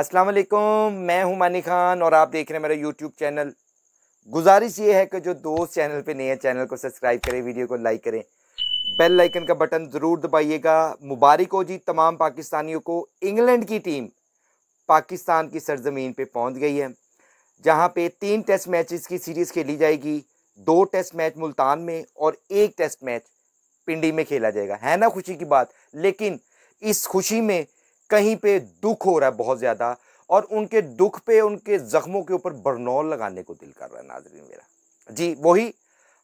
अस्सलाम वालेकुम मैं हूं मानी खान और आप देख रहे हैं मेरा यूट्यूब चैनल गुजारिश ये है कि जो दोस्त चैनल पे नए हैं चैनल को सब्सक्राइब करें वीडियो को लाइक करें बेल आइकन का बटन ज़रूर दबाइएगा मुबारक हो जी तमाम पाकिस्तानियों को इंग्लैंड की टीम पाकिस्तान की सरजमीन पे पहुंच गई है जहां पे तीन टेस्ट मैचेस की सीरीज़ खेली जाएगी दो टेस्ट मैच मुल्तान में और एक टेस्ट मैच पिंडी में खेला जाएगा है ना खुशी की बात लेकिन इस खुशी में कहीं पे दुख हो रहा है बहुत ज़्यादा और उनके दुख पे उनके ज़ख्मों के ऊपर बरनौल लगाने को दिल कर रहा है नाजरीन मेरा जी वही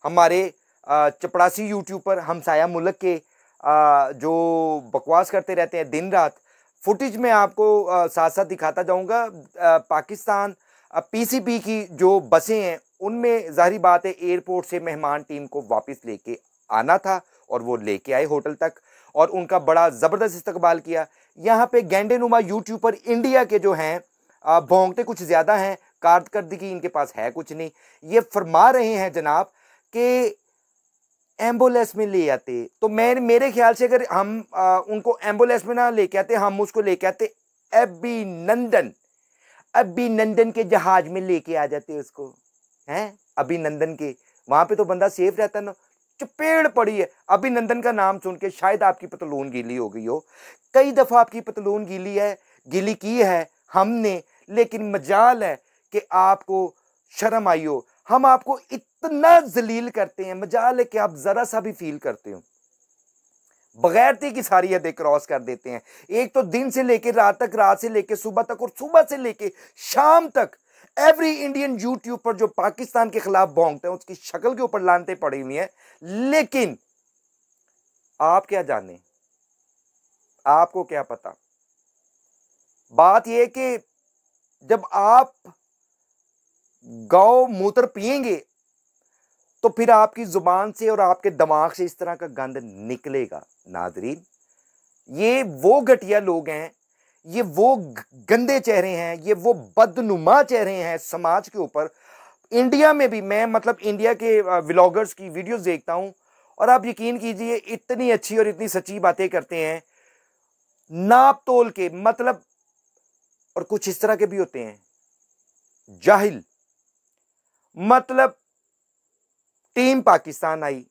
हमारे चपड़ासी यूट्यूब पर हमसाया मुल्क के जो बकवास करते रहते हैं दिन रात फुटेज में आपको साथ साथ दिखाता जाऊंगा पाकिस्तान पीसीपी की जो बसें हैं उनमें जाहरी बात है एयरपोर्ट से मेहमान टीम को वापस लेके आना था और वो लेके आए होटल तक और उनका बड़ा ज़बरदस्त इस्तकबाल किया यहाँ पे गेंडे नुमा यूट्यूब पर इंडिया के जो हैं भोंगते कुछ ज़्यादा हैं कारदगी इनके पास है कुछ नहीं ये फरमा रहे हैं जनाब कि एम्बुलेंस में ले आते तो मैं मेरे ख्याल से अगर हम आ, उनको एम्बुलेंस में ना लेके आते हम उसको लेके आते अभिनंदन अभिनंदन के जहाज में लेके आ जाते उसको हैं अभिनंदन के वहाँ पे तो बंदा सेफ रहता ना चपेड़ पड़ी है अभिनंदन का नाम सुन के शायद आपकी पतलून गीली हो गई हो कई दफ़ा आपकी पतलून गीली है गीली की है हमने लेकिन मजाल है कि आपको शर्म आई हो हम आपको इतना जलील करते हैं मजाल है कि आप ज़रा सा भी फील करते हो बगैरती की सारी हदें क्रॉस कर देते हैं एक तो दिन से लेकर रात तक रात से लेकर सुबह तक और सुबह से लेकर शाम तक एवरी इंडियन यूट्यूब पर जो पाकिस्तान के खिलाफ बोंगते हैं उसकी शक्ल के ऊपर लानते पड़ी हुई हैं लेकिन आप क्या जाने आपको क्या पता बात यह कि जब आप गौ मूत्र पिएंगे तो फिर आपकी जुबान से और आपके दिमाग से इस तरह का गंद निकलेगा नाजरीन ये वो घटिया लोग हैं ये वो गंदे चेहरे हैं ये वो बदनुमा चेहरे हैं समाज के ऊपर इंडिया में भी मैं मतलब इंडिया के व्लॉगर्स की वीडियोस देखता हूं और आप यकीन कीजिए इतनी अच्छी और इतनी सच्ची बातें करते हैं नाप तोल के मतलब और कुछ इस तरह के भी होते हैं जाहिल मतलब टीम पाकिस्तान आई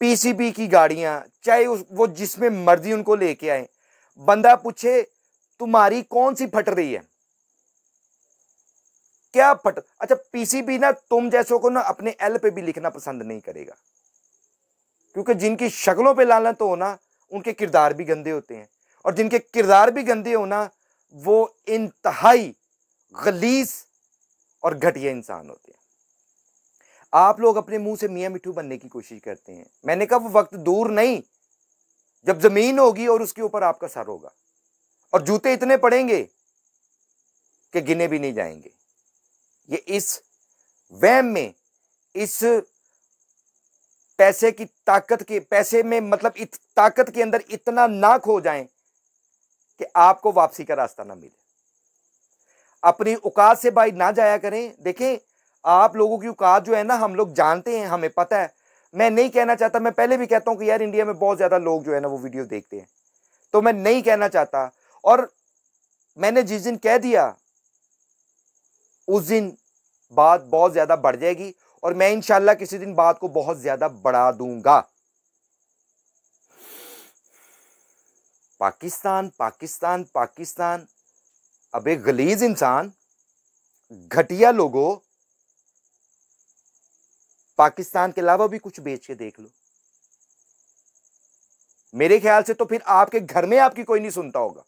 पीसीबी की गाड़ियां चाहे उस वो जिसमें मर्जी उनको लेके आए बंदा पूछे तुम्हारी कौन सी फट रही है क्या फट अच्छा पीसीबी ना तुम जैसों को ना अपने एल पे भी लिखना पसंद नहीं करेगा क्योंकि जिनकी शक्लों पे लालत तो होना उनके किरदार भी गंदे होते हैं और जिनके किरदार भी गंदे होना वो इंतहाई गलीस और घटिया इंसान होते हैं आप लोग अपने मुंह से मियाँ मिठू बनने की कोशिश करते हैं मैंने कहा वो वक्त दूर नहीं जब जमीन होगी और उसके ऊपर आपका सर होगा और जूते इतने पड़ेंगे कि गिने भी नहीं जाएंगे ये इस वैम में इस पैसे की ताकत के पैसे में मतलब इत, ताकत के अंदर इतना ना खो जाएं कि आपको वापसी का रास्ता ना मिले अपनी औकात से भाई ना जाया करें देखें आप लोगों की औकात जो है ना हम लोग जानते हैं हमें पता है मैं नहीं कहना चाहता मैं पहले भी कहता हूं कि यार इंडिया में बहुत ज़्यादा लोग जो है ना वो वीडियो देखते हैं तो मैं नहीं कहना चाहता और मैंने जिस दिन कह दिया उस दिन बात बहुत ज़्यादा बढ़ जाएगी और मैं इंशाला किसी दिन बात को बहुत ज़्यादा बढ़ा दूंगा पाकिस्तान पाकिस्तान पाकिस्तान अब एक गलीज इंसान घटिया लोगों पाकिस्तान के अलावा भी कुछ बेच के देख लो मेरे ख्याल से तो फिर आपके घर में आपकी कोई नहीं सुनता होगा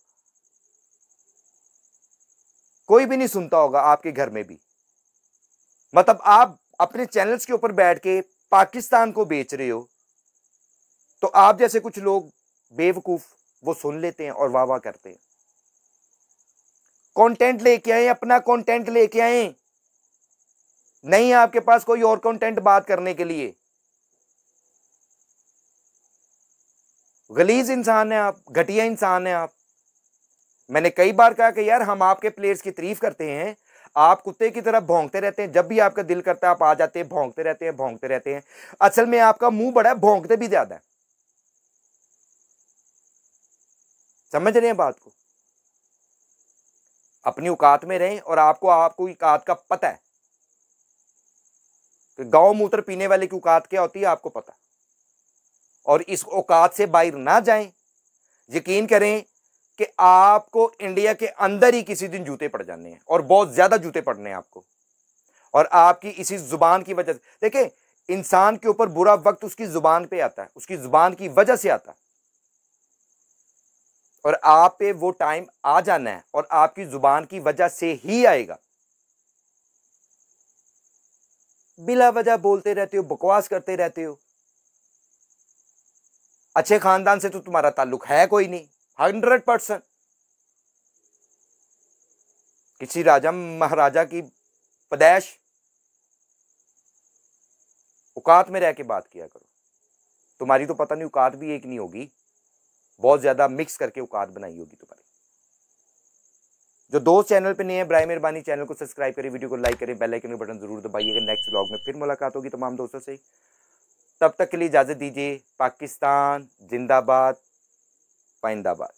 कोई भी नहीं सुनता होगा आपके घर में भी मतलब आप अपने चैनल्स के ऊपर बैठ के पाकिस्तान को बेच रहे हो तो आप जैसे कुछ लोग बेवकूफ वो सुन लेते हैं और वाह वाह करते हैं कंटेंट लेके आए अपना कंटेंट लेके आए नहीं है आपके पास कोई और कंटेंट बात करने के लिए गलीज इंसान है आप घटिया इंसान है आप मैंने कई बार कहा कि यार हम आपके प्लेयर्स की तारीफ करते हैं आप कुत्ते की तरह भोंगते रहते हैं जब भी आपका दिल करता है आप आ जाते हैं भोंगते रहते हैं भोंगते रहते हैं असल में आपका मुंह बड़ा है भोंगते भी ज्यादा है समझ रहे हैं बात को अपनी औकात में रहें और आपको आपको औकात का पता है कि मूत्र पीने वाले की औकात क्या होती है आपको पता और इस औकात से बाहर ना जाएं यकीन करें कि आपको इंडिया के अंदर ही किसी दिन जूते पड़ जाने हैं और बहुत ज़्यादा जूते पड़ने हैं आपको और आपकी इसी ज़ुबान की वजह से देखें इंसान के ऊपर बुरा वक्त उसकी ज़ुबान पे आता है उसकी ज़ुबान की वजह से आता है और आप पे वो टाइम आ जाना है और आपकी ज़ुबान की वजह से ही आएगा बिला वजह बोलते रहते हो बकवास करते रहते हो अच्छे खानदान से तो तुम्हारा ताल्लुक है कोई नहीं हंड्रेड परसेंट किसी राजा महाराजा की पदैश उकात में रह के बात किया करो तुम्हारी तो पता नहीं उकात भी एक नहीं होगी बहुत ज़्यादा मिक्स करके उकात बनाई होगी तुम्हारी जो दोस्त चैनल पे नहीं है ब्राई मेहरबानी चैनल को सब्सक्राइब करें वीडियो को लाइक करें बेल आइकन का बटन जरूर दबाइएगा नेक्स्ट व्लॉग में फिर मुलाकात होगी तमाम दोस्तों से तब तक के लिए इजाज़त दीजिए पाकिस्तान जिंदाबाद पाइंदाबाद